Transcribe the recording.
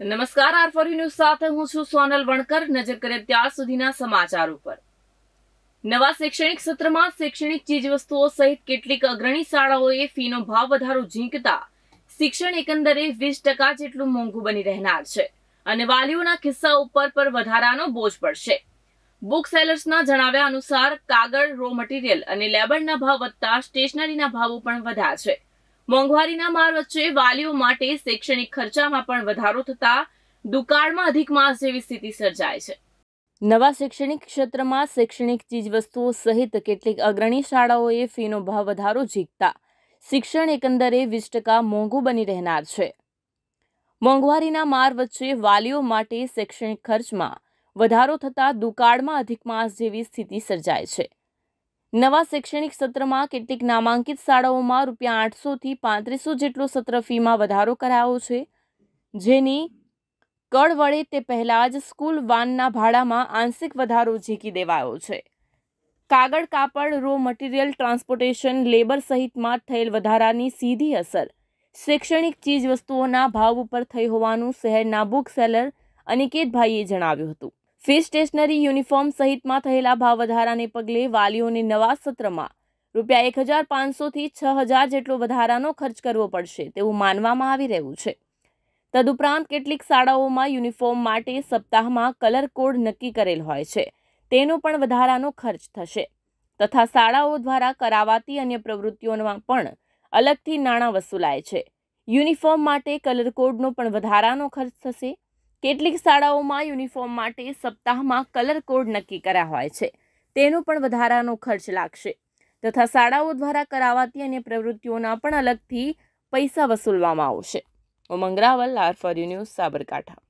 નમસ્કાર R four news સાથે હું છું સોનલ વણકર નજર કરે ત્યાર સુધીના સમાચાર ઉપર નવા શૈક્ષણિક સત્રમાં શૈક્ષણિક ચીજવસ્તુઓ સહિત કેટલીક અગ્રણી શાળાઓએ ફીનો ભાવ વધારો ઝીંકતા શિક્ષણ એકંદરે વીસ ટકા જેટલું મોંઘું બની રહેનાર છે અને વાલીઓના ખિસ્સા ઉપર પર વધારાનો બોજ પડશે બુક સેલર્સના જણાવ્યા અનુસાર કાગળ રો મટીરીયલ અને લેબરના ભાવ વધતા સ્ટેશનરીના ભાવો પણ વધ્યા છે મોંઘવારીના માર વચ્ચે વાલીઓ માટે શૈક્ષણિક ખર્ચામાં પણ વધારો થતા દુકાળમાં અધિક માસ જેવી સ્થિતિ સર્જાય છે નવા શૈક્ષણિક ક્ષેત્રમાં શૈક્ષણિક ચીજવસ્તુઓ સહિત કેટલીક અગ્રણી શાળાઓએ ફીનો ભાવ વધારો જીકતા શિક્ષણ એકંદરે વીસ ટકા મોંઘું બની રહેનાર છે મોંઘવારીના માર વચ્ચે વાલીઓ માટે શૈક્ષણિક ખર્ચમાં વધારો થતાં દુકાળમાં અધિક માસ જેવી સ્થિતિ સર્જાય છે નવા શૈક્ષણિક સત્રમાં કેટલીક નામાંકિત શાળાઓમાં રૂપિયા આઠસોથી પાંત્રીસો જેટલો સત્ર ફીમાં વધારો કરાયો છે જેની કળ વળે તે પહેલાં જ સ્કૂલ વાનના ભાડામાં આંશિક વધારો ઝીકી દેવાયો છે કાગળ કાપડ રો મટીરિયલ ટ્રાન્સપોર્ટેશન લેબર સહિતમાં થયેલ વધારાની સીધી અસર શૈક્ષણિક ચીજ વસ્તુઓના ભાવ ઉપર થઈ હોવાનું શહેરના બુક સેલર અનિકેતભાઈએ જણાવ્યું હતું ફી સ્ટેશનરી યુનિફોર્મ સહિતમાં થયેલા ભાવ વધારાને પગલે વાલીઓને નવા સત્રમાં રૂપિયા એક હજાર પાંચસોથી છ હજાર જેટલો વધારાનો ખર્ચ કરવો પડશે તેવું માનવામાં આવી રહ્યું છે તદુપરાંત કેટલીક શાળાઓમાં યુનિફોર્મ માટે સપ્તાહમાં કલર કોડ નક્કી કરેલ હોય છે તેનો પણ વધારાનો ખર્ચ થશે તથા શાળાઓ દ્વારા કરાવાતી અન્ય પ્રવૃત્તિઓમાં પણ અલગથી નાણાં વસૂલાય છે યુનિફોર્મ માટે કલર કોડનો પણ વધારાનો ખર્ચ થશે કેટલીક શાળાઓમાં યુનિફોર્મ માટે સપ્તાહમાં કલર કોડ નક્કી કર્યા હોય છે તેનો પણ વધારાનો ખર્ચ લાગશે તથા શાળાઓ દ્વારા કરાવાતી અન્ય પ્રવૃત્તિઓના પણ અલગથી પૈસા વસૂલવામાં આવશે Umang Raval R four news Sabarkantha